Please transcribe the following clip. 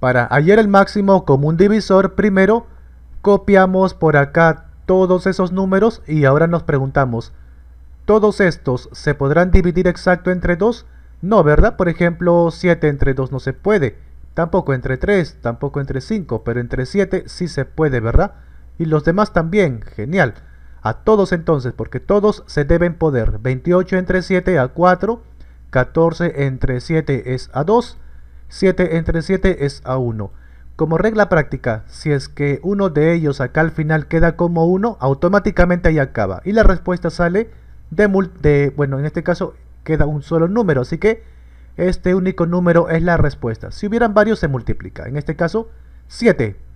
Para hallar el máximo común divisor, primero copiamos por acá todos esos números y ahora nos preguntamos, ¿todos estos se podrán dividir exacto entre 2? No, ¿verdad? Por ejemplo, 7 entre 2 no se puede, tampoco entre 3, tampoco entre 5, pero entre 7 sí se puede, ¿verdad? Y los demás también, genial. A todos entonces, porque todos se deben poder. 28 entre 7 a 4, 14 entre 7 es a 2, 7 entre 7 es a 1. Como regla práctica, si es que uno de ellos acá al final queda como 1, automáticamente ahí acaba. Y la respuesta sale de, de, bueno, en este caso queda un solo número, así que este único número es la respuesta. Si hubieran varios se multiplica, en este caso 7